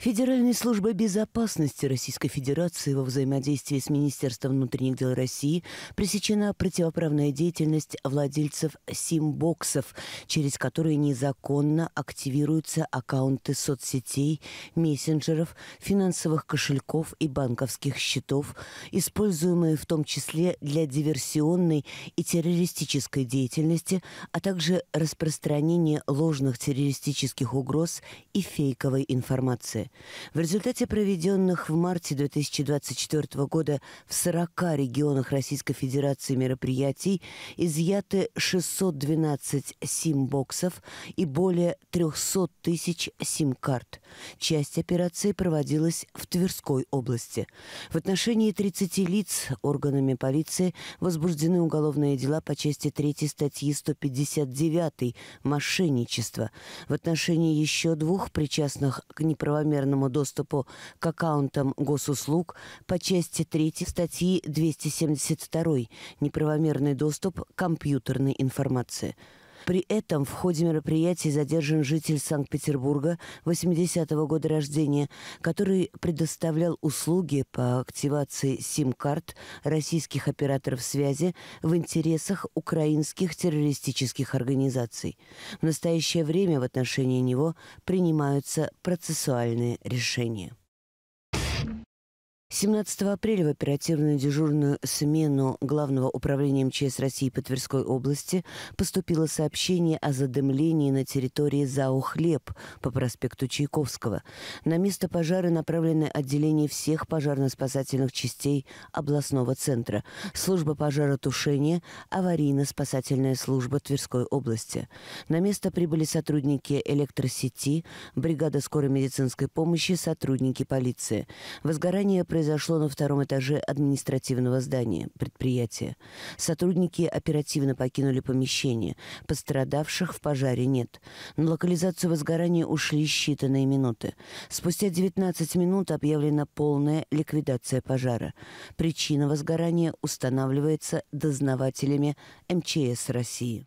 Федеральной службой безопасности Российской Федерации во взаимодействии с Министерством внутренних дел России пресечена противоправная деятельность владельцев сим-боксов, через которые незаконно активируются аккаунты соцсетей, мессенджеров, финансовых кошельков и банковских счетов, используемые в том числе для диверсионной и террористической деятельности, а также распространения ложных террористических угроз и фейковой информации. В результате проведенных в марте 2024 года в 40 регионах Российской Федерации мероприятий изъяты 612 сим-боксов и более 300 тысяч сим-карт. Часть операции проводилась в Тверской области. В отношении 30 лиц органами полиции возбуждены уголовные дела по части 3 статьи 159 «Мошенничество». В отношении еще двух причастных к неправомерным правомерному доступу к аккаунтам госуслуг по части 3 статьи 272 «Неправомерный доступ к компьютерной информации». При этом в ходе мероприятий задержан житель Санкт-Петербурга 80-го года рождения, который предоставлял услуги по активации сим-карт российских операторов связи в интересах украинских террористических организаций. В настоящее время в отношении него принимаются процессуальные решения. 17 апреля в оперативную дежурную смену Главного управления МЧС России по Тверской области поступило сообщение о задымлении на территории ЗАО «Хлеб» по проспекту Чайковского. На место пожара направлены отделения всех пожарно-спасательных частей областного центра, служба пожаротушения, аварийно-спасательная служба Тверской области. На место прибыли сотрудники электросети, бригада скорой медицинской помощи, сотрудники полиции. Возгорание произошло произошло на втором этаже административного здания предприятия. Сотрудники оперативно покинули помещение. Пострадавших в пожаре нет. На локализацию возгорания ушли считанные минуты. Спустя 19 минут объявлена полная ликвидация пожара. Причина возгорания устанавливается дознавателями МЧС России.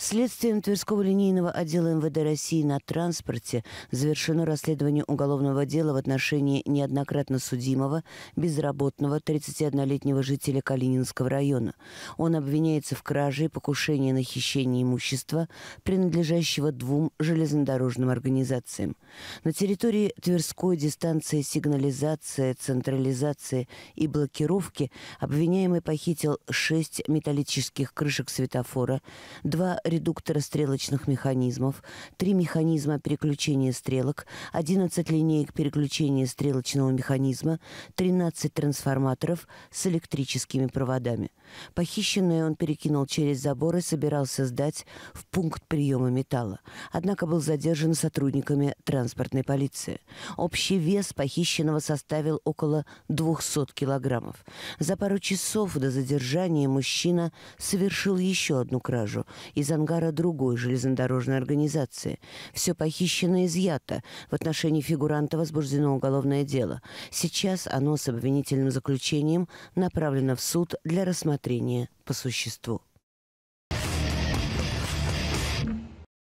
Следствием Тверского линейного отдела МВД России на транспорте завершено расследование уголовного дела в отношении неоднократно судимого, безработного 31-летнего жителя Калининского района. Он обвиняется в краже и покушении на хищение имущества, принадлежащего двум железнодорожным организациям. На территории Тверской дистанции сигнализации, централизации и блокировки обвиняемый похитил шесть металлических крышек светофора, два редуктора стрелочных механизмов, три механизма переключения стрелок, 11 линеек переключения стрелочного механизма, 13 трансформаторов с электрическими проводами. Похищенное он перекинул через забор и собирался сдать в пункт приема металла, однако был задержан сотрудниками транспортной полиции. Общий вес похищенного составил около 200 килограммов. За пару часов до задержания мужчина совершил еще одну кражу и за ангара другой железнодорожной организации. Все похищено и изъято. В отношении фигуранта возбуждено уголовное дело. Сейчас оно с обвинительным заключением направлено в суд для рассмотрения по существу.